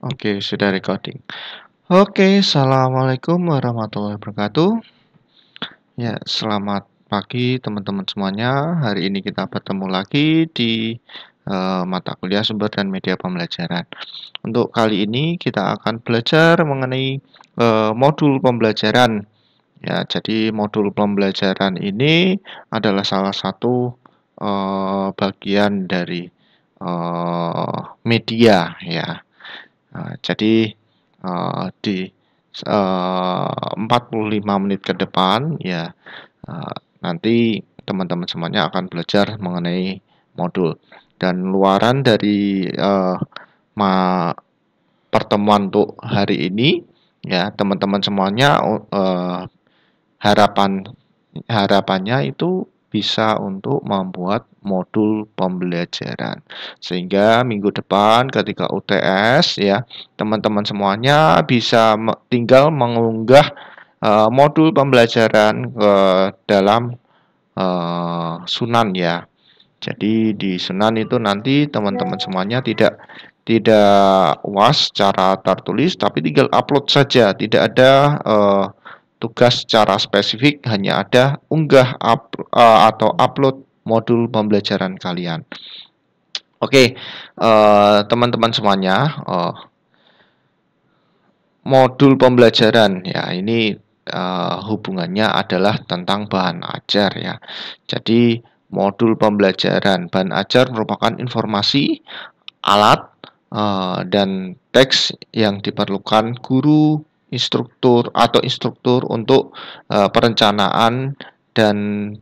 Oke, okay, sudah recording. Oke, okay, assalamualaikum warahmatullahi wabarakatuh. Ya, selamat pagi teman-teman semuanya. Hari ini kita bertemu lagi di uh, mata kuliah sumber dan media pembelajaran. Untuk kali ini kita akan belajar mengenai uh, modul pembelajaran. Ya, jadi modul pembelajaran ini adalah salah satu uh, bagian dari media ya Nah, jadi uh, di eh, uh, 45 menit ke depan ya uh, nanti teman-teman semuanya akan belajar mengenai modul dan luaran dari uh, ma pertemuan untuk hari ini ya teman-teman semuanya uh, harapan harapannya itu bisa untuk membuat modul pembelajaran. Sehingga minggu depan ketika UTS ya, teman-teman semuanya bisa tinggal mengunggah uh, modul pembelajaran ke dalam uh, Sunan ya. Jadi di Sunan itu nanti teman-teman ya. semuanya tidak tidak was secara tertulis tapi tinggal upload saja, tidak ada uh, Tugas secara spesifik hanya ada unggah up, uh, atau upload modul pembelajaran kalian. Oke, okay, uh, eh, teman-teman semuanya, uh, modul pembelajaran ya ini uh, hubungannya adalah tentang bahan ajar ya. Jadi modul pembelajaran bahan ajar merupakan informasi, alat uh, dan teks yang diperlukan guru instruktur atau instruktur untuk uh, perencanaan dan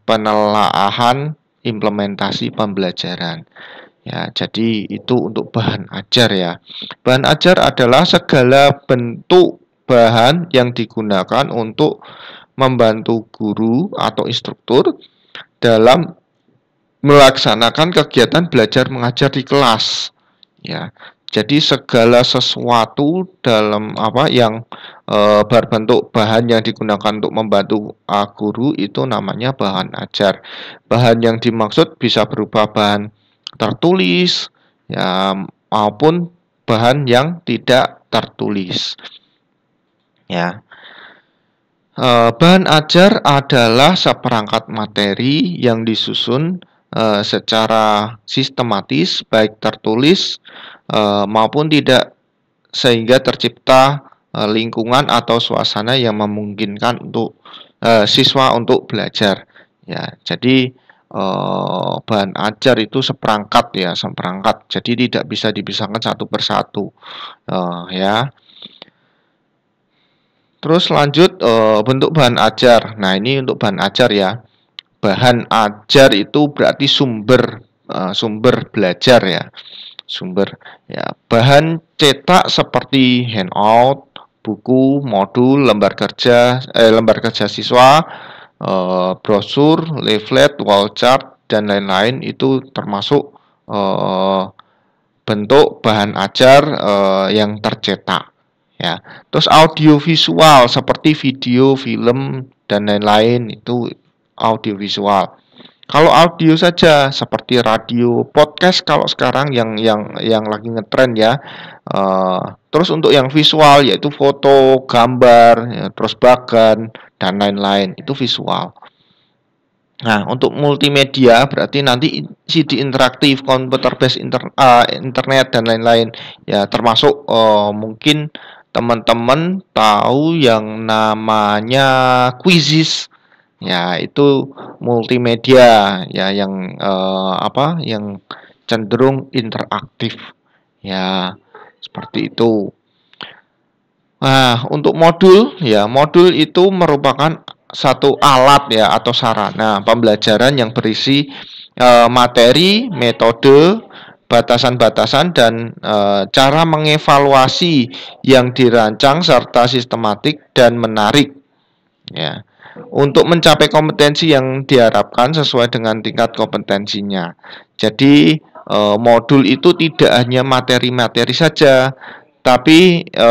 penelaahan implementasi pembelajaran. Ya, jadi itu untuk bahan ajar ya. Bahan ajar adalah segala bentuk bahan yang digunakan untuk membantu guru atau instruktur dalam melaksanakan kegiatan belajar mengajar di kelas. Ya, jadi segala sesuatu dalam apa yang e, berbentuk bahan yang digunakan untuk membantu ah, guru itu namanya bahan ajar. Bahan yang dimaksud bisa berupa bahan tertulis ya maupun bahan yang tidak tertulis. Ya. E, bahan ajar adalah seperangkat materi yang disusun eh, secara sistematis baik tertulis Eh, maupun tidak sehingga tercipta eh, lingkungan atau suasana yang memungkinkan untuk eh, siswa untuk belajar ya jadi bahan ajar itu seperangkat ya seperangkat jadi tidak bisa dipisahkan satu persatu ya terus lanjut bentuk bahan ajar nah ini untuk bahan ajar ya bahan ajar itu berarti sumber sumber belajar ya sumber ya bahan cetak seperti handout buku modul lembar kerja eh, lembar kerja siswa eh, brosur leaflet wall chart dan lain-lain itu termasuk eh, bentuk bahan ajar eh, yang tercetak ya terus audio visual seperti video film dan lain-lain itu audio visual kalau audio saja seperti radio, podcast podcast kalau sekarang yang yang yang lagi ngetrend ya. Uh, terus untuk yang visual yaitu foto, gambar, ya, terus bagan dan lain-lain itu visual. Nah, untuk multimedia berarti nanti CD interaktif, komputer based inter, uh, internet dan lain-lain ya termasuk uh, mungkin teman-teman tahu yang namanya quizzes ya itu multimedia ya yang uh, apa yang cenderung interaktif ya seperti itu nah untuk modul ya modul itu merupakan satu alat ya atau sarana pembelajaran yang berisi e, materi metode batasan-batasan dan e, cara mengevaluasi yang dirancang serta sistematik dan menarik ya untuk mencapai kompetensi yang diharapkan sesuai dengan tingkat kompetensinya. Jadi e, modul itu tidak hanya materi-materi saja, tapi e,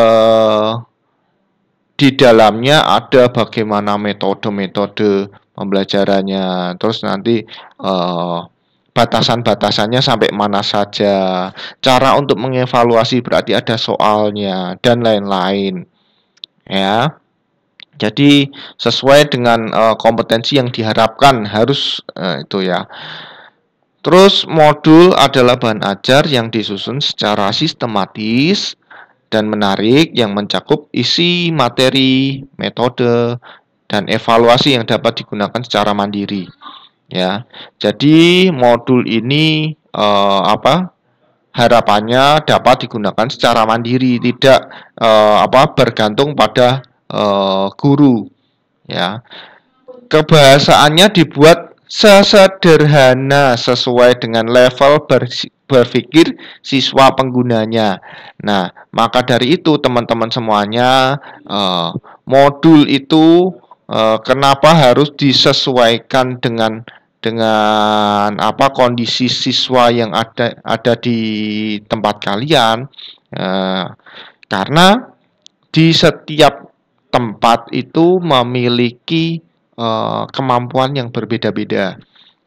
di dalamnya ada bagaimana metode-metode pembelajarannya. Terus nanti e, batasan-batasannya sampai mana saja, cara untuk mengevaluasi berarti ada soalnya dan lain-lain. Ya. Jadi sesuai dengan uh, kompetensi yang diharapkan harus uh, itu ya. Terus modul adalah bahan ajar yang disusun secara sistematis dan menarik yang mencakup isi, materi, metode, dan evaluasi yang dapat digunakan secara mandiri. Ya, jadi modul ini eh, apa harapannya dapat digunakan secara mandiri, tidak eh, apa bergantung pada eh, guru. Ya, kebahasaannya dibuat sesederhana sesuai dengan level berpikir siswa penggunanya. Nah, maka dari itu teman-teman semuanya eh, modul itu eh, kenapa harus disesuaikan dengan dengan apa kondisi siswa yang ada ada di tempat kalian eh, karena di setiap tempat itu memiliki uh, kemampuan yang berbeda-beda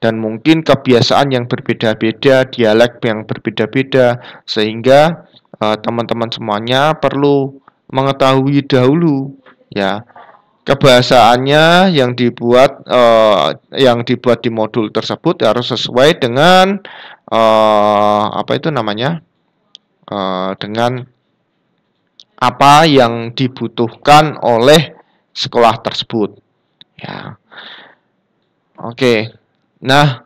dan mungkin kebiasaan yang berbeda-beda, dialek yang berbeda-beda, sehingga eh, teman-teman semuanya perlu mengetahui dahulu ya kebahasaannya yang dibuat uh, yang dibuat di modul tersebut harus sesuai dengan uh, apa itu namanya uh, dengan apa yang dibutuhkan oleh sekolah tersebut ya oke okay. nah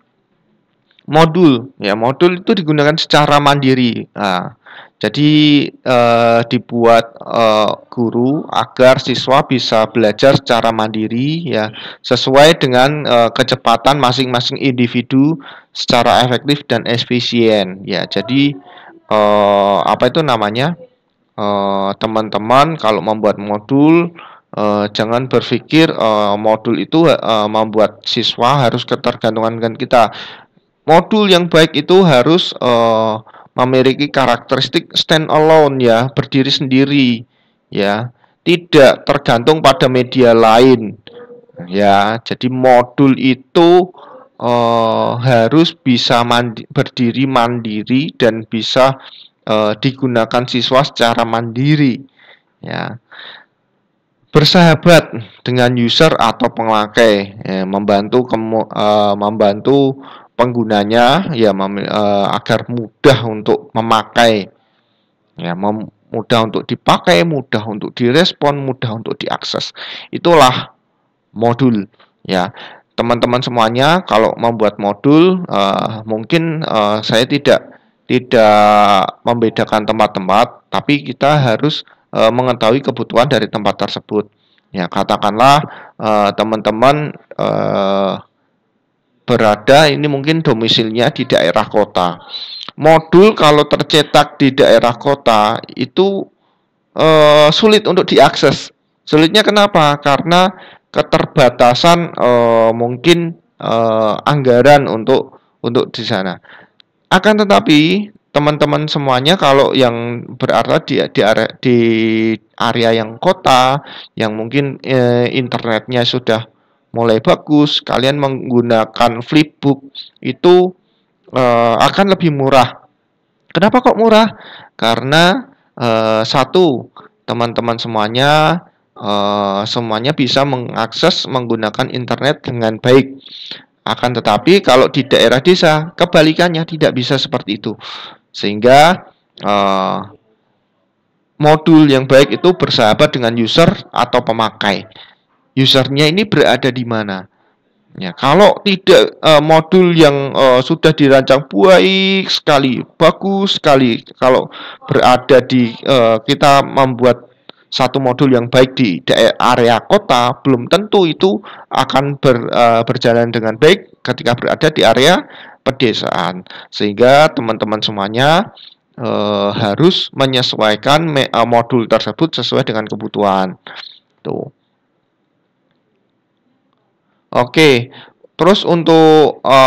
modul ya modul itu digunakan secara mandiri nah, jadi eh, dibuat eh, guru agar siswa bisa belajar secara mandiri ya sesuai dengan eh, kecepatan masing-masing individu secara efektif dan efisien ya jadi eh, apa itu namanya eh, teman-teman kalau membuat modul Uh, jangan berpikir uh, modul itu uh, membuat siswa harus ketergantungan dengan kita. Modul yang baik itu harus uh, memiliki karakteristik stand alone ya, berdiri sendiri ya, tidak tergantung pada media lain. Ya, jadi modul itu uh, harus bisa mandi berdiri mandiri dan bisa uh, digunakan siswa secara mandiri ya bersahabat dengan user atau pemakai ya, membantu kemu, uh, membantu penggunanya ya mem, uh, agar mudah untuk memakai ya mem, mudah untuk dipakai mudah untuk direspon mudah untuk diakses itulah modul ya teman-teman semuanya kalau membuat modul uh, mungkin uh, saya tidak tidak membedakan tempat-tempat tapi kita harus e, mengetahui kebutuhan dari tempat tersebut. Ya, katakanlah e, teman-teman e, berada ini mungkin domisilnya di daerah kota. Modul kalau tercetak di daerah kota itu e, sulit untuk diakses. Sulitnya kenapa? Karena keterbatasan e, mungkin e, anggaran untuk untuk di sana. Akan tetapi teman-teman semuanya kalau yang berada di di area, di area yang kota yang mungkin eh, internetnya sudah mulai bagus kalian menggunakan flipbook itu eh, akan lebih murah kenapa kok murah karena eh, satu teman-teman semuanya eh, semuanya bisa mengakses menggunakan internet dengan baik akan tetapi kalau di daerah desa kebalikannya tidak bisa seperti itu. Sehingga uh, modul yang baik itu bersahabat dengan user atau pemakai. Usernya ini berada di mana? Ya, kalau tidak uh, modul yang uh, sudah dirancang baik sekali, bagus sekali. Kalau berada di uh, kita membuat satu modul yang baik di area kota, belum tentu itu akan ber, berjalan dengan baik ketika berada di area pedesaan sehingga teman-teman semuanya e, harus menyesuaikan eh, modul tersebut sesuai dengan kebutuhan tuh oke terus untuk e,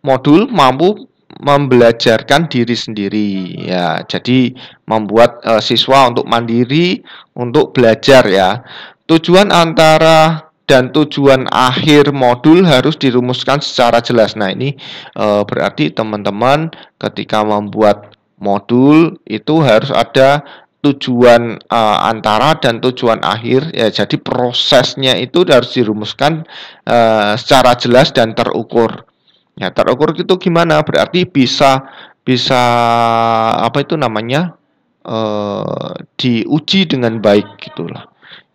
modul mampu membelajarkan diri sendiri ya jadi membuat e, siswa untuk mandiri untuk belajar ya tujuan antara dan tujuan akhir modul harus dirumuskan secara jelas. Nah, ini e, berarti teman-teman ketika membuat modul itu harus ada tujuan e, antara dan tujuan akhir ya. Jadi prosesnya itu harus dirumuskan e, secara jelas dan terukur. Ya, terukur itu gimana? Berarti bisa bisa apa itu namanya? E, diuji dengan baik gitulah.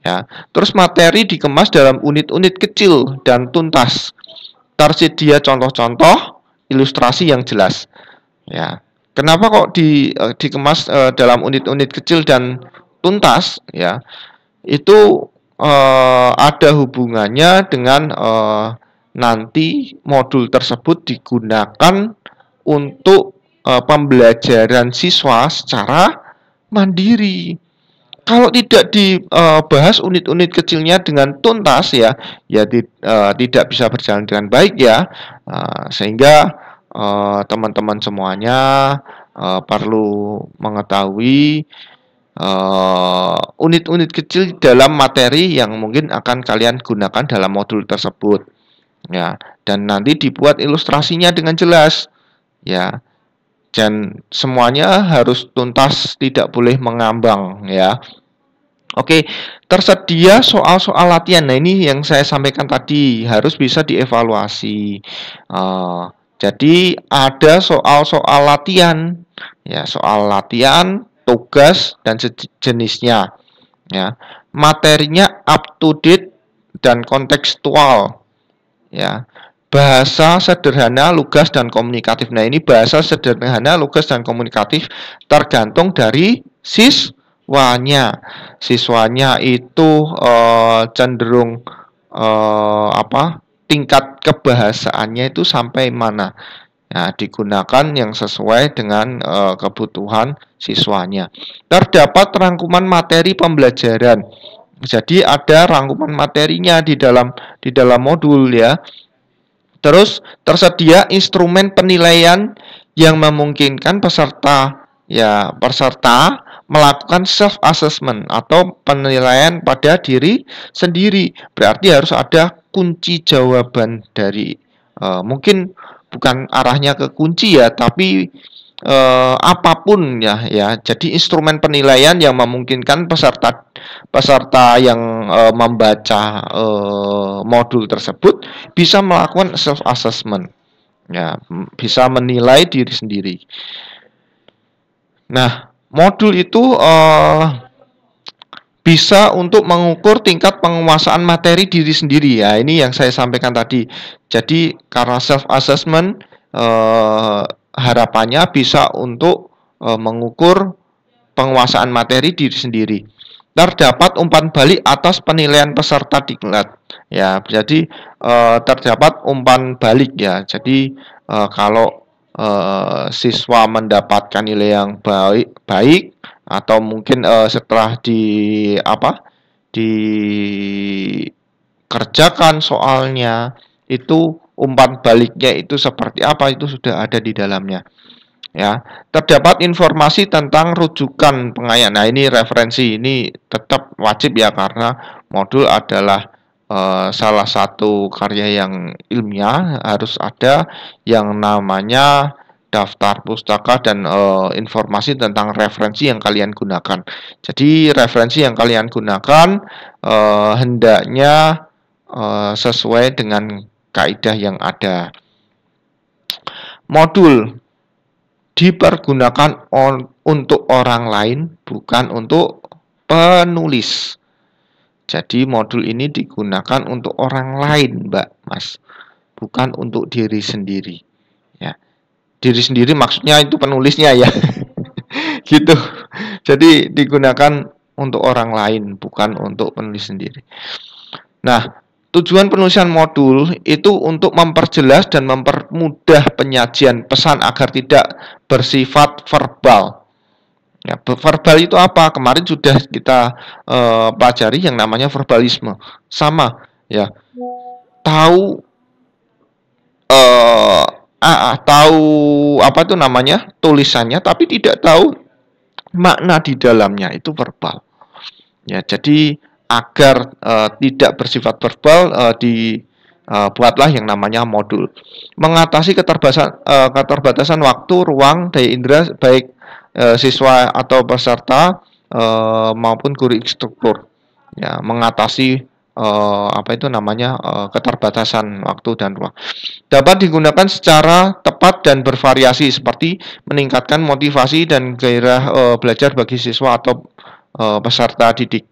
Ya. Terus materi dikemas dalam unit-unit kecil dan tuntas. Tersedia contoh-contoh ilustrasi yang jelas. Ya. Kenapa kok di, e, dikemas uh, dalam unit-unit kecil dan tuntas? Ya, itu uh, ada hubungannya dengan uh, nanti modul tersebut digunakan untuk uh, pembelajaran siswa secara mandiri kalau tidak dibahas unit-unit kecilnya dengan tuntas ya, ya di, uh, tidak bisa berjalan dengan baik ya, uh, sehingga eh, teman-teman uh, semuanya uh, perlu mengetahui unit-unit uh, kecil dalam materi yang mungkin akan kalian gunakan dalam modul tersebut, ya. Dan nanti dibuat ilustrasinya dengan jelas, ya dan semuanya harus tuntas, tidak boleh mengambang ya. Oke, tersedia soal-soal latihan. Nah ini yang saya sampaikan tadi harus bisa dievaluasi. Uh, jadi ada soal-soal latihan, ya soal latihan, tugas dan sejenisnya. Ya, materinya up to date dan kontekstual. Ya, bahasa sederhana, lugas, dan komunikatif. Nah, ini bahasa sederhana, lugas, dan komunikatif tergantung dari siswanya. Siswanya itu e, cenderung e, apa? tingkat kebahasaannya itu sampai mana. Nah, digunakan yang sesuai dengan e, kebutuhan siswanya. Terdapat rangkuman materi pembelajaran. Jadi ada rangkuman materinya di dalam di dalam modul ya. Terus tersedia instrumen penilaian yang memungkinkan peserta ya peserta melakukan self assessment atau penilaian pada diri sendiri. Berarti harus ada kunci jawaban dari uh, mungkin bukan arahnya ke kunci ya, tapi eh, apapun ya ya. Jadi instrumen penilaian yang memungkinkan peserta peserta yang eh, membaca eh, modul tersebut bisa melakukan self assessment. Ya, bisa menilai diri sendiri. Nah, modul itu eh, bisa untuk mengukur tingkat penguasaan materi diri sendiri ya ini yang saya sampaikan tadi jadi karena self assessment eh, harapannya bisa untuk e, mengukur penguasaan materi diri sendiri. Terdapat umpan balik atas penilaian peserta diklat. Ya, jadi e, terdapat umpan balik ya. Jadi e, kalau e, siswa mendapatkan nilai yang baik baik atau mungkin e, setelah di apa? dikerjakan soalnya itu umpan baliknya itu seperti apa itu sudah ada di dalamnya. Ya, terdapat informasi tentang rujukan pengayaan. Nah, ini referensi ini tetap wajib ya karena modul adalah e, salah satu karya yang ilmiah harus ada yang namanya daftar pustaka dan e, informasi tentang referensi yang kalian gunakan. Jadi referensi yang kalian gunakan e, hendaknya e, sesuai dengan kaidah yang ada. Modul dipergunakan on, untuk orang lain bukan untuk penulis. Jadi modul ini digunakan untuk orang lain, Mbak, Mas. Bukan untuk diri sendiri. Ya. Diri sendiri maksudnya itu penulisnya ya. gitu. Jadi digunakan untuk orang lain, bukan untuk penulis sendiri. Nah, Tujuan penulisan modul itu untuk memperjelas dan mempermudah penyajian pesan agar tidak bersifat verbal. Ya, verbal itu apa? Kemarin sudah kita eh, pelajari yang namanya verbalisme. Sama, ya. Tahu eh, ah, ah tahu apa itu namanya tulisannya, tapi tidak tahu makna di dalamnya itu verbal. Ya, jadi agar uh, tidak bersifat verbal uh, eh, di yang namanya modul. Mengatasi keterbatasan uh, keterbatasan waktu, ruang, daya indera baik uh, siswa atau peserta uh, maupun guru instruktur. Ya, mengatasi uh, apa itu namanya uh, keterbatasan waktu dan ruang. Dapat digunakan secara tepat dan bervariasi seperti meningkatkan motivasi dan gairah uh, belajar bagi siswa atau uh, peserta didik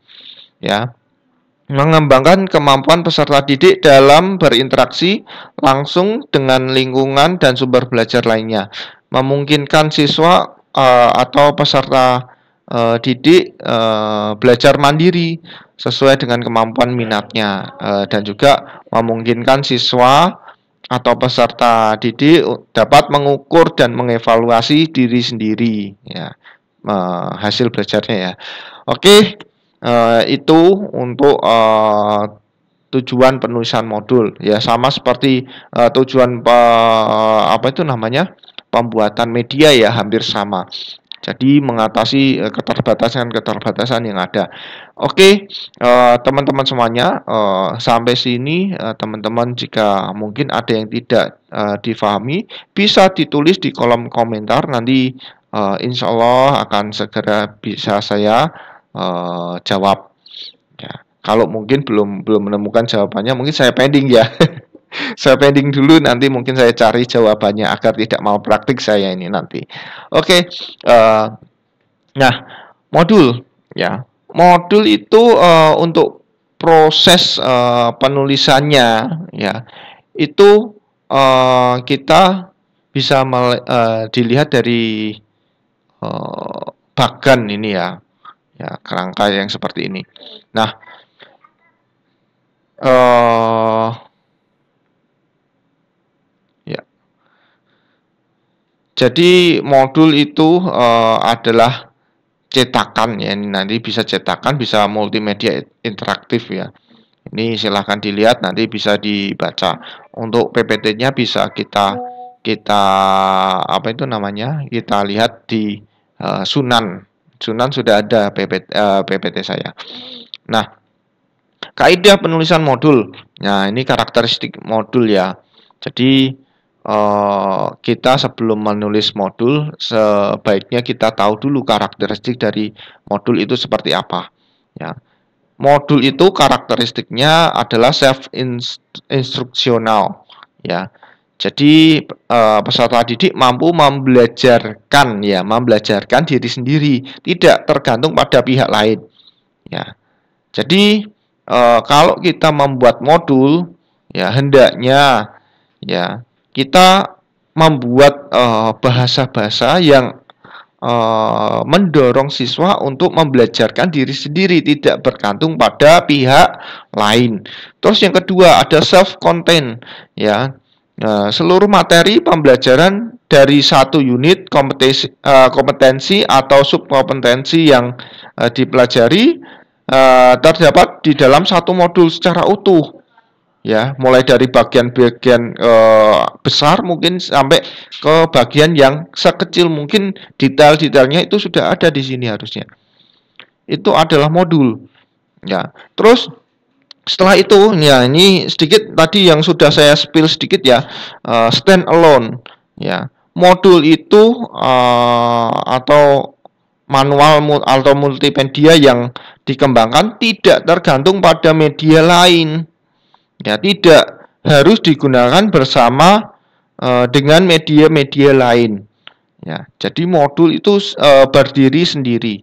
ya mengembangkan kemampuan peserta didik dalam berinteraksi langsung dengan lingkungan dan sumber belajar lainnya, memungkinkan siswa uh, atau peserta uh, didik uh, belajar mandiri sesuai dengan kemampuan minatnya, uh, dan juga memungkinkan siswa atau peserta didik dapat mengukur dan mengevaluasi diri sendiri, ya hasil belajarnya ya. Oke. Okay. Eh, itu untuk uh, tujuan penulisan modul ya sama seperti uh, tujuan uh, apa itu namanya pembuatan media ya hampir sama jadi mengatasi keterbatasan-keterbatasan yang ada. Oke, teman-teman semuanya, uh, sampai sini teman-teman uh, jika mungkin ada yang tidak difahami, bisa ditulis di kolom komentar nanti insya Allah akan segera bisa saya uh, jawab. Ya, kalau mungkin belum belum menemukan jawabannya, mungkin saya pending ya. saya pending dulu nanti mungkin saya cari jawabannya agar tidak mau praktik saya ini nanti. Oke, okay, eh, nah modul ya modul itu uh, untuk proses uh, penulisannya ya itu uh, kita bisa uh, dilihat dari uh, bagan ini ya ya kerangka yang seperti ini. Nah, uh, ya, jadi modul itu uh, adalah cetakan ya. Ini nanti bisa cetakan, bisa multimedia interaktif ya. Ini silahkan dilihat, nanti bisa dibaca. Untuk PPT-nya bisa kita kita apa itu namanya? Kita lihat di uh, Sunan Sunan sudah ada PPT, uh, eh, PPT saya. Nah, kaidah penulisan modul. Nah, ini karakteristik modul ya. Jadi uh, kita sebelum menulis modul sebaiknya kita tahu dulu karakteristik dari modul itu seperti apa. Ya. Modul itu karakteristiknya adalah self instruksional ya. Jadi uh, peserta didik mampu membelajarkan ya, membelajarkan diri sendiri, tidak tergantung pada pihak lain. Ya. Jadi eh, kalau kita membuat modul ya hendaknya ya kita membuat eh, bahasa-bahasa uh, yang uh, mendorong siswa untuk membelajarkan diri sendiri tidak bergantung pada pihak lain. Terus yang kedua ada self content ya. Nah, seluruh materi pembelajaran dari satu unit kompetensi, uh, eh, kompetensi atau subkompetensi yang uh, dipelajari uh, terdapat di dalam satu modul secara utuh. Ya, mulai dari bagian-bagian uh, besar mungkin sampai ke bagian yang sekecil mungkin detail-detailnya itu sudah ada di sini harusnya. Itu adalah modul. Ya, terus setelah itu ya ini sedikit tadi yang sudah saya spill sedikit ya uh, stand alone ya modul itu uh, atau manual atau multimedia yang dikembangkan tidak tergantung pada media lain ya tidak harus digunakan bersama uh, dengan media-media lain ya jadi modul itu uh, berdiri sendiri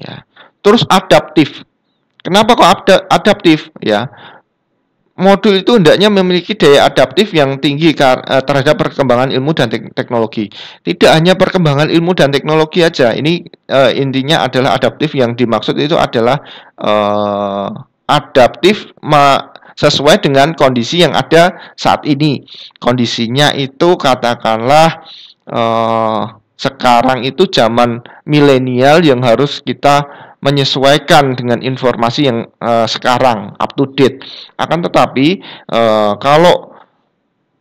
ya terus adaptif Kenapa kok adaptif? Ya, modul itu hendaknya memiliki daya adaptif yang tinggi eh, terhadap perkembangan ilmu dan te teknologi. Tidak hanya perkembangan ilmu dan teknologi aja. Ini uh, intinya adalah adaptif yang dimaksud itu adalah uh, adaptif sesuai dengan kondisi yang ada saat ini. Kondisinya itu katakanlah uh, sekarang itu zaman milenial yang harus kita menyesuaikan dengan informasi yang uh, sekarang up to date. Akan tetapi uh, kalau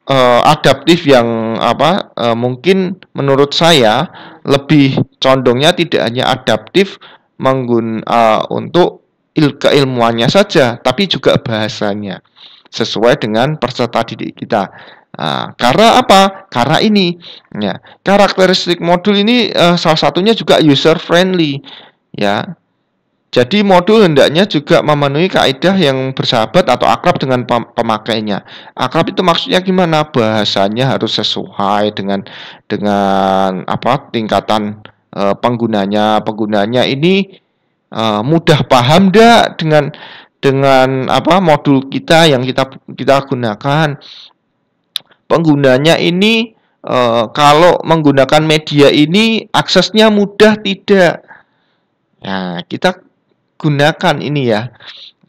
uh, adaptif yang apa uh, mungkin menurut saya lebih condongnya tidak hanya adaptif menggun uh, untuk il keilmuannya saja, tapi juga bahasanya sesuai dengan peserta didik kita. Nah, karena apa? Karena ini, ya, karakteristik modul ini uh, salah satunya juga user friendly, ya. Jadi modul hendaknya juga memenuhi kaidah yang bersahabat atau akrab dengan pemakainya. Akrab itu maksudnya gimana? Bahasanya harus sesuai dengan dengan apa tingkatan e, penggunanya. Penggunanya ini e, mudah paham dak dengan dengan apa modul kita yang kita kita gunakan. Penggunanya ini e, kalau menggunakan media ini aksesnya mudah tidak. Nah, kita gunakan ini ya.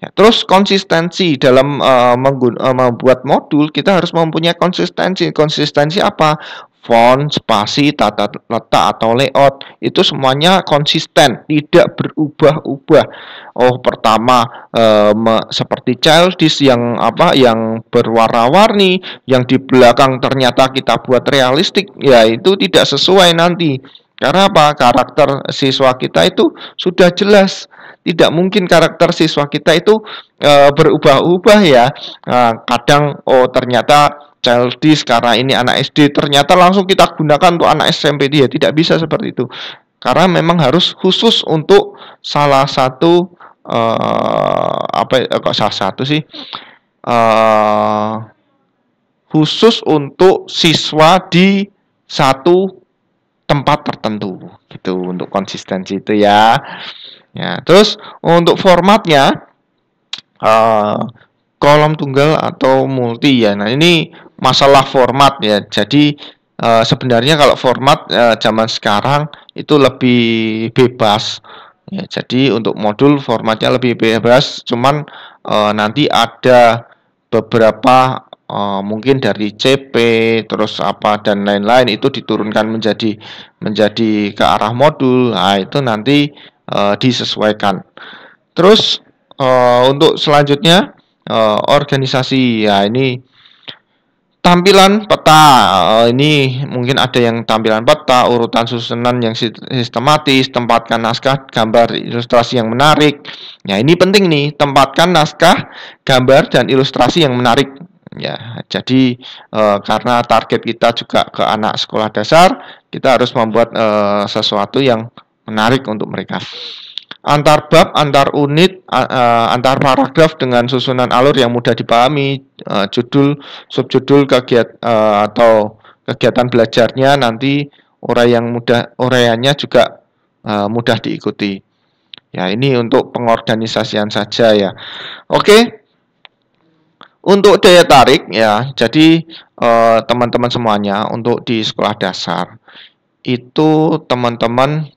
ya terus konsistensi dalam uh, uh, membuat modul kita harus mempunyai konsistensi. Konsistensi apa? font, spasi, tata letak atau layout itu semuanya konsisten, tidak berubah-ubah. Oh, pertama eh, seperti childish yang apa yang berwarna-warni, yang di belakang ternyata kita buat realistik, ya itu tidak sesuai nanti. Karena apa? Karakter siswa kita itu sudah jelas. Tidak mungkin karakter siswa kita itu e, berubah-ubah ya. E, kadang oh ternyata childish karena ini anak SD, ternyata langsung kita gunakan untuk anak SMP dia. Tidak bisa seperti itu. Karena memang harus khusus untuk salah satu e, apa ya, kok salah satu sih? E, khusus untuk siswa di satu tempat tertentu gitu untuk konsistensi itu ya. Ya, terus untuk formatnya uh, kolom tunggal atau multi ya. Nah, ini masalah format ya. Jadi uh, sebenarnya kalau format uh, zaman sekarang itu lebih bebas. Ya, jadi untuk modul formatnya lebih bebas, cuman uh, nanti ada beberapa Eh, mungkin dari CP terus apa dan lain-lain itu diturunkan menjadi menjadi ke arah modul nah itu nanti uh, disesuaikan terus uh, untuk selanjutnya uh, organisasi ya ini tampilan peta uh, ini mungkin ada yang tampilan peta urutan susunan yang sistematis tempatkan naskah gambar ilustrasi yang menarik ya ini penting nih tempatkan naskah gambar dan ilustrasi yang menarik ya jadi e, karena target kita juga ke anak sekolah dasar kita harus membuat e, sesuatu yang menarik untuk mereka antar bab antar unit e, antar paragraf dengan susunan alur yang mudah dipahami e, judul subjudul kegiatan e, atau kegiatan belajarnya nanti orang yang mudah uraiannya juga e, mudah diikuti ya ini untuk pengorganisasian saja ya oke untuk daya tarik ya, jadi eh, teman-teman eh, semuanya untuk di sekolah dasar itu teman-teman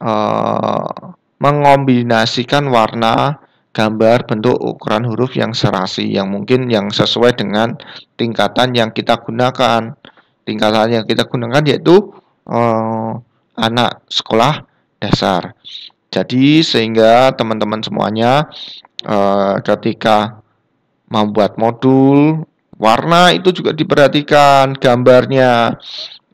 eh, mengombinasikan warna gambar bentuk ukuran huruf yang serasi yang mungkin yang sesuai dengan tingkatan yang kita gunakan. Tingkatan yang kita gunakan yaitu eh, anak sekolah dasar. Jadi sehingga teman-teman semuanya eh, ketika membuat modul, warna itu juga diperhatikan gambarnya.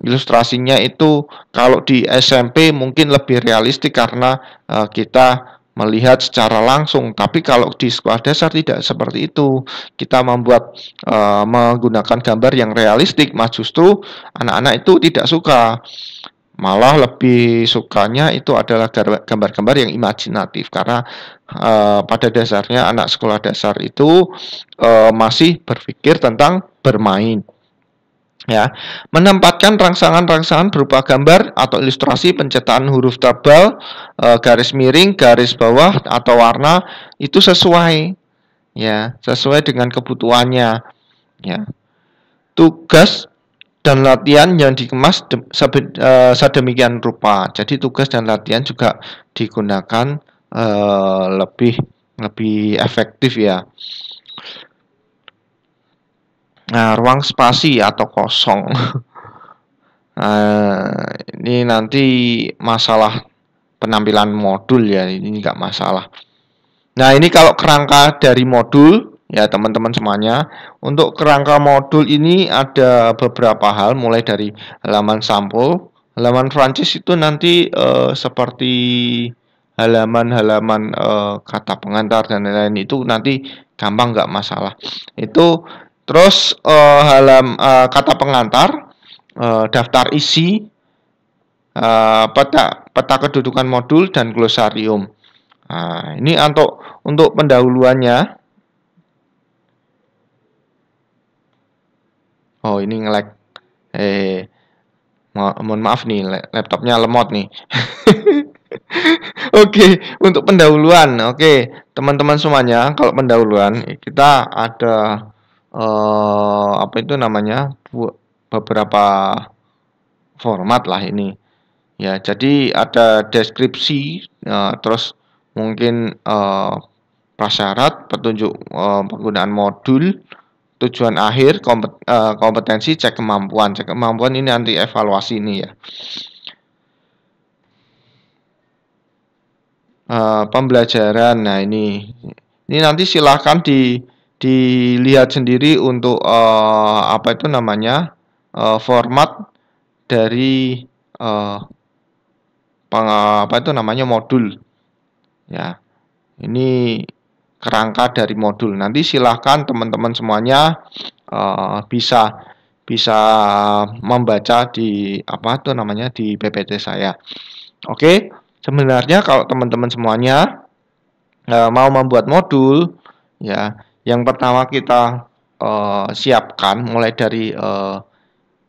Ilustrasinya itu kalau di SMP mungkin lebih realistik karena e, kita melihat secara langsung, tapi kalau di sekolah dasar tidak seperti itu. Kita membuat e, menggunakan gambar yang realistik, mas justru anak-anak itu tidak suka malah lebih sukanya itu adalah gambar-gambar yang imajinatif karena uh, pada dasarnya anak sekolah dasar itu uh, masih berpikir tentang bermain ya menempatkan rangsangan-rangsangan berupa gambar atau ilustrasi pencetakan huruf tebal uh, garis miring garis bawah atau warna itu sesuai ya sesuai dengan kebutuhannya ya tugas dan latihan yang dikemas de, sebe, uh, eh, sedemikian rupa. Jadi tugas dan latihan juga digunakan uh, lebih lebih efektif ya. Nah, ruang spasi atau kosong. uh, ini nanti masalah penampilan modul ya, ini enggak masalah. Nah, ini kalau kerangka dari modul ya teman-teman semuanya. Untuk kerangka modul ini ada beberapa hal mulai dari halaman sampul. Halaman Francis itu nanti uh, seperti halaman-halaman eh, kata pengantar dan lain-lain itu nanti gampang nggak masalah. Itu terus eh, halam eh, kata pengantar, daftar isi, peta peta kedudukan modul dan glosarium. Nah, ini untuk untuk pendahuluannya Oh ini ngelag. Eh, mo mohon maaf nih laptopnya lemot nih. oke, okay, untuk pendahuluan, oke okay. teman-teman semuanya, kalau pendahuluan kita ada uh, apa itu namanya beberapa format lah ini. Ya, jadi ada deskripsi, uh, terus mungkin uh, prasyarat, petunjuk uh, penggunaan modul, tujuan akhir eh, kompetensi cek kemampuan cek kemampuan ini nanti evaluasi ini ya eh, pembelajaran nah ini ini nanti silahkan di dilihat sendiri untuk eh, apa itu namanya format dari apa itu namanya modul ya ini kerangka dari modul. Nanti silahkan teman-teman semuanya uh, bisa bisa membaca di apa tuh namanya di PPT saya. Oke, sebenarnya kalau teman-teman semuanya uh, mau membuat modul, ya, yang pertama kita uh, siapkan mulai dari uh,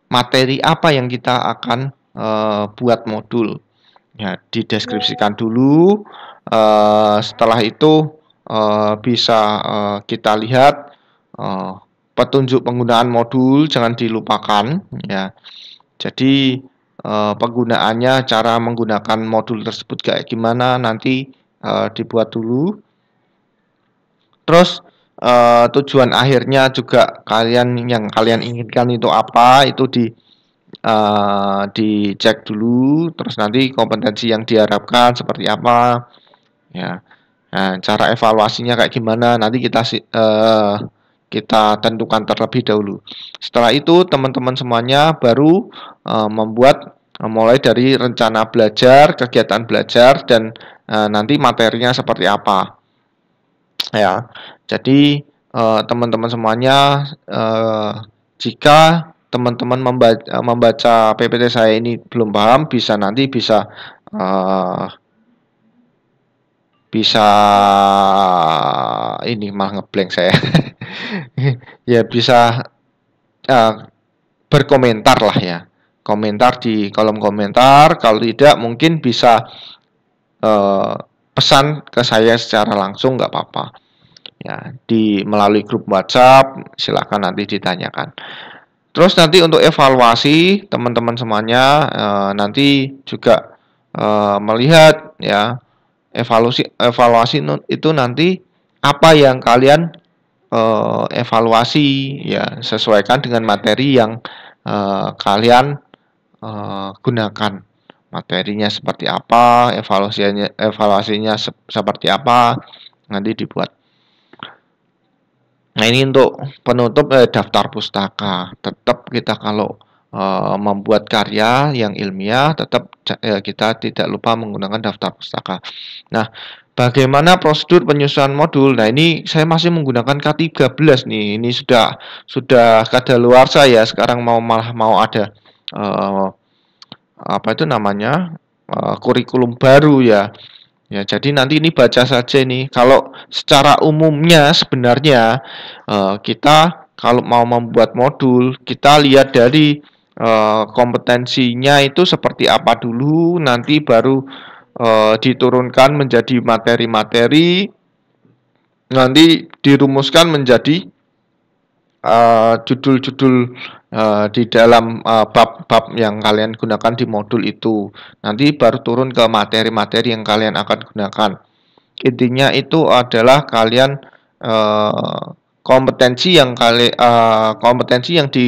materi apa yang kita akan uh, buat modul. Ya, dideskripsikan dulu. Uh, setelah itu Eh, bisa eh, kita lihat eh, petunjuk penggunaan modul jangan dilupakan ya. Jadi penggunaannya cara menggunakan modul tersebut kayak gimana nanti dibuat dulu. Terus tujuan akhirnya juga kalian yang kalian inginkan itu apa itu di uh, dicek dulu terus nanti kompetensi yang diharapkan seperti apa ya Nah, cara evaluasinya kayak gimana nanti kita uh, kita tentukan terlebih dahulu. Setelah itu teman-teman semuanya baru uh, membuat uh, mulai dari rencana belajar, kegiatan belajar dan uh, nanti materinya seperti apa. Ya. Jadi teman-teman uh, semuanya uh, jika teman-teman membaca, membaca PPT saya ini belum paham bisa nanti bisa uh, bisa ini malah ngeblank saya ya bisa uh, berkomentar lah ya komentar di kolom komentar kalau tidak mungkin bisa uh, pesan ke saya secara langsung nggak apa-apa ya di melalui grup WhatsApp silakan nanti ditanyakan terus nanti untuk evaluasi teman-teman semuanya uh, nanti juga uh, melihat ya evaluasi evaluasi itu nanti apa yang kalian uh, evaluasi ya sesuaikan dengan materi yang uh, kalian uh, gunakan materinya seperti apa evaluasinya evaluasinya se seperti apa nanti dibuat nah ini untuk penutup eh, daftar pustaka tetap kita kalau Eh, membuat karya yang ilmiah, tetap eh, kita tidak lupa menggunakan daftar pustaka. Nah, bagaimana prosedur penyusunan modul? Nah, ini saya masih menggunakan K13 nih. Ini sudah sudah kada luar saya Sekarang mau malah mau ada uh, apa itu namanya? Uh, kurikulum baru ya. Ya, jadi nanti ini baca saja nih. Kalau secara umumnya sebenarnya uh, kita kalau mau membuat modul, kita lihat dari Eh, kompetensinya itu seperti apa dulu, nanti baru eh, diturunkan menjadi materi-materi, nanti dirumuskan menjadi eh, judul-judul di dalam bab-bab yang kalian gunakan di modul itu. Nanti baru turun ke materi-materi yang kalian akan gunakan. Intinya itu adalah kalian kompetensi yang kali kompetensi yang di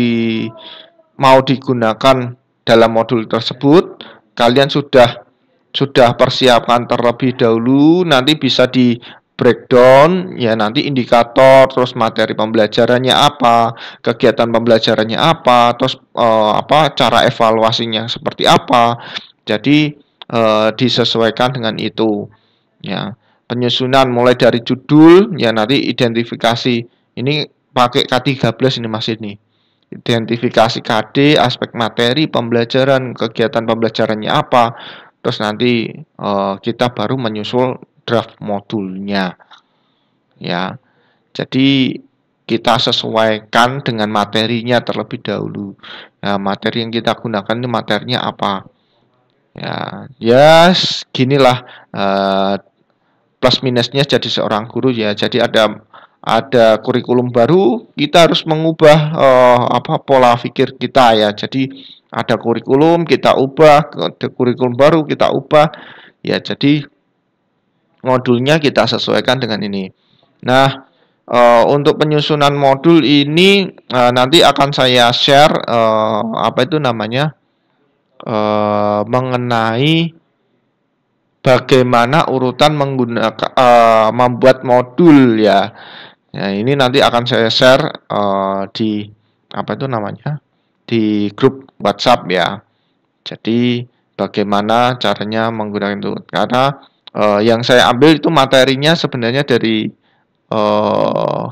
mau digunakan dalam modul tersebut, kalian sudah sudah persiapkan terlebih dahulu, nanti bisa di breakdown ya nanti indikator terus materi pembelajarannya apa kegiatan pembelajarannya apa terus eh, apa cara evaluasinya seperti apa jadi eh, disesuaikan dengan itu ya penyusunan mulai dari judul ya nanti identifikasi ini pakai K13 ini masih ini identifikasi KD, aspek materi, pembelajaran, kegiatan pembelajarannya apa, terus nanti uh, kita baru menyusul draft modulnya. Ya. Jadi kita sesuaikan dengan materinya terlebih dahulu. Nah, materi yang kita gunakan ini materinya apa? Ya, yes, ya, ginilah uh, eh, plus minusnya jadi seorang guru ya. Jadi ada ada kurikulum baru, kita harus mengubah uh, apa pola pikir kita ya. Jadi ada kurikulum kita ubah, ada kurikulum baru kita ubah. Ya, jadi modulnya kita sesuaikan dengan ini. Nah, uh, untuk penyusunan modul ini uh, nanti akan saya share uh, apa itu namanya? Uh, mengenai bagaimana urutan menggunakan uh, membuat modul ya. Ya, ini nanti akan saya share uh, di apa itu namanya? di grup WhatsApp ya. Jadi bagaimana caranya menggunakan itu? Karena uh, yang saya ambil itu materinya sebenarnya dari uh,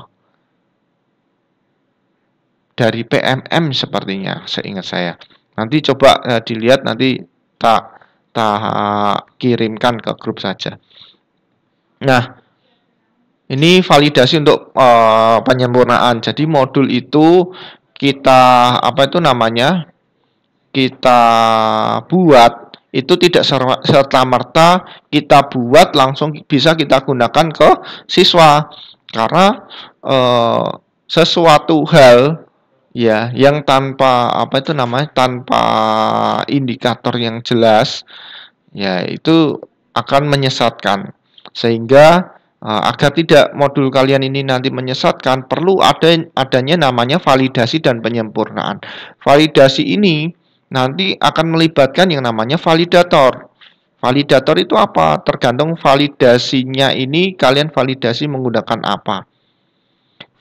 dari PMM sepertinya seingat saya. Nanti coba uh, dilihat nanti tak tak kirimkan ke grup saja. Nah, ini validasi untuk uh, penyempurnaan. Jadi modul itu kita apa itu namanya? Kita buat itu tidak serta merta kita buat langsung bisa kita gunakan ke siswa karena uh, sesuatu hal ya yang tanpa apa itu namanya tanpa indikator yang jelas ya itu akan menyesatkan sehingga Ah, agar tidak modul kalian ini nanti menyesatkan, perlu ada adanya namanya validasi dan penyempurnaan. Validasi ini nanti akan melibatkan yang namanya validator. Validator itu apa? Tergantung validasinya ini kalian validasi menggunakan apa.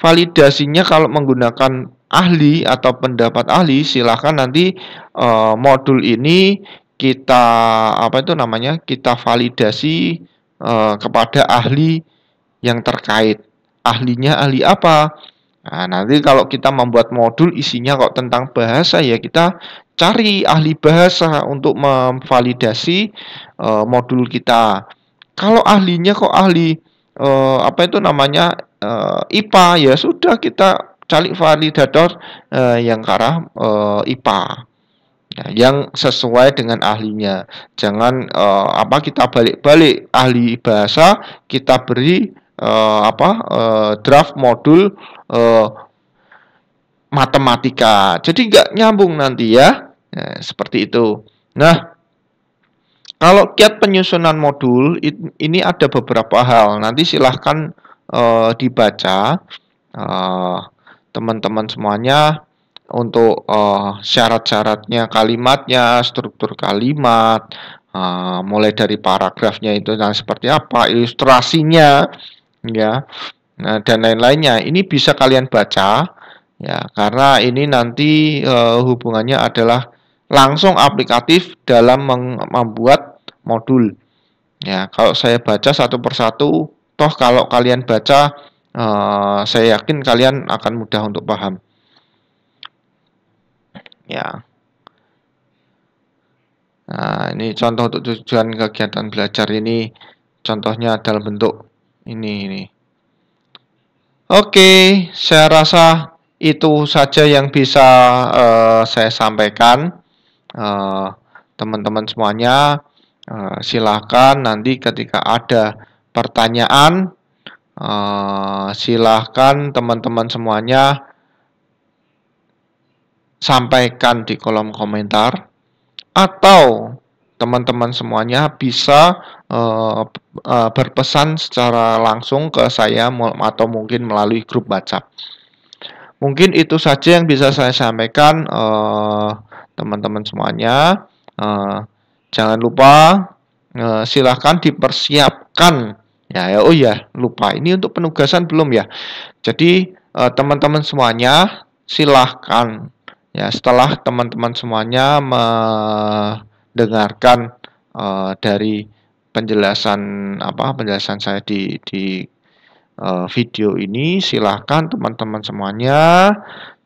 Validasinya kalau menggunakan ahli atau pendapat ahli, silahkan nanti uh, modul ini kita apa itu namanya? Kita validasi eh, kepada ahli yang terkait. Ahlinya ahli apa? Nah, nanti kalau kita membuat modul isinya kok tentang bahasa ya kita cari ahli bahasa untuk memvalidasi e, modul kita. Kalau ahlinya kok ahli e, apa itu namanya e, eh, IPA ya sudah kita cari validator e, yang ke arah e, IPA. Nah, yang sesuai dengan ahlinya. Jangan uh, apa kita balik-balik ahli bahasa kita beri uh, apa uh, draft modul uh, matematika. Jadi nggak nyambung nanti ya. Nah, seperti itu. Nah, kalau kiat penyusunan modul ini ada beberapa hal. Nanti silahkan uh, dibaca teman-teman uh, semuanya untuk uh, syarat-syaratnya, kalimatnya, struktur kalimat, uh, mulai dari paragrafnya itu dan seperti apa, ilustrasinya, ya nah, dan lain-lainnya ini bisa kalian baca ya karena ini nanti uh, hubungannya adalah langsung aplikatif dalam membuat modul ya kalau saya baca satu persatu toh kalau kalian baca uh, saya yakin kalian akan mudah untuk paham ya nah ini contoh untuk tujuan kegiatan belajar ini contohnya dalam bentuk ini ini oke saya rasa itu saja yang bisa uh, saya sampaikan eh, teman-teman uh, semuanya uh, eh, silahkan nanti ketika ada pertanyaan uh, silahkan teman-teman semuanya sampaikan di kolom komentar atau teman-teman semuanya bisa uh, uh, berpesan secara langsung ke saya atau mungkin melalui grup WhatsApp. Mungkin itu saja yang bisa saya sampaikan eh, teman-teman uh, semuanya. Uh, jangan lupa uh, silahkan dipersiapkan. Ya, ya, oh ya, lupa. Ini untuk penugasan belum ya. Jadi teman-teman uh, semuanya silahkan ya setelah teman-teman semuanya me dengarkan uh, eh, dari penjelasan apa penjelasan saya di di uh, video ini silahkan teman-teman semuanya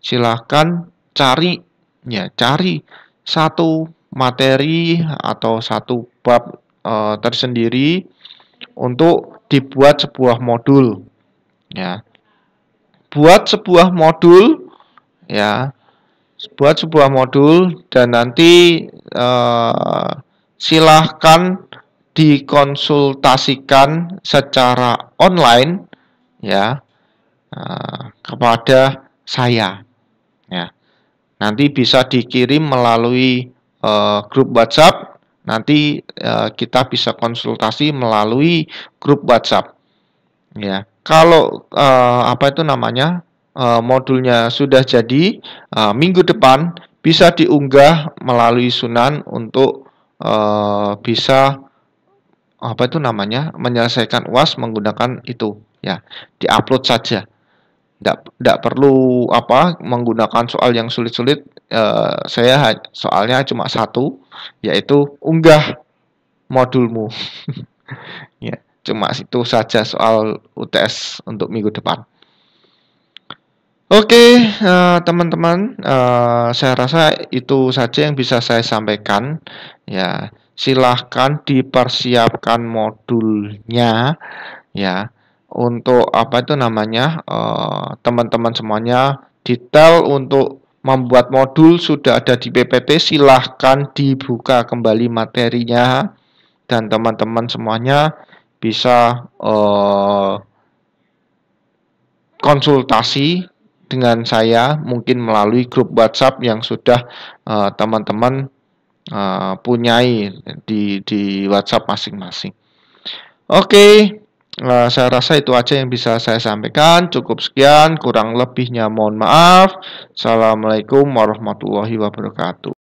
silahkan cari ya cari satu materi atau satu bab uh, tersendiri untuk dibuat sebuah modul ya buat sebuah modul ya buat sebuah modul dan nanti uh, silahkan dikonsultasikan secara online ya uh, kepada saya ya nanti bisa dikirim melalui uh, grup WhatsApp nanti uh, kita bisa konsultasi melalui grup WhatsApp ya kalau uh, apa itu namanya Eh, modulnya sudah jadi, eh, minggu depan bisa diunggah melalui Sunan untuk eh, bisa apa itu namanya menyelesaikan uas menggunakan itu ya diupload saja tidak perlu apa menggunakan soal yang sulit-sulit e, saya soalnya cuma satu yaitu unggah modulmu ya cuma itu saja soal UTS untuk minggu depan Oke, uh, teman-teman, uh, saya rasa itu saja yang bisa saya sampaikan. Ya, silahkan dipersiapkan modulnya, ya, untuk apa itu namanya, eh, teman-teman uh, semuanya. Detail untuk membuat modul sudah ada di PPT, silahkan dibuka kembali materinya dan teman-teman semuanya bisa uh, konsultasi dengan saya mungkin melalui grup WhatsApp yang sudah eh, teman-teman uh, uh, punyai di di WhatsApp masing-masing. Oke, okay, uh, eh, saya rasa itu aja yang bisa saya sampaikan. Cukup sekian, kurang lebihnya mohon maaf. Assalamualaikum warahmatullahi wabarakatuh.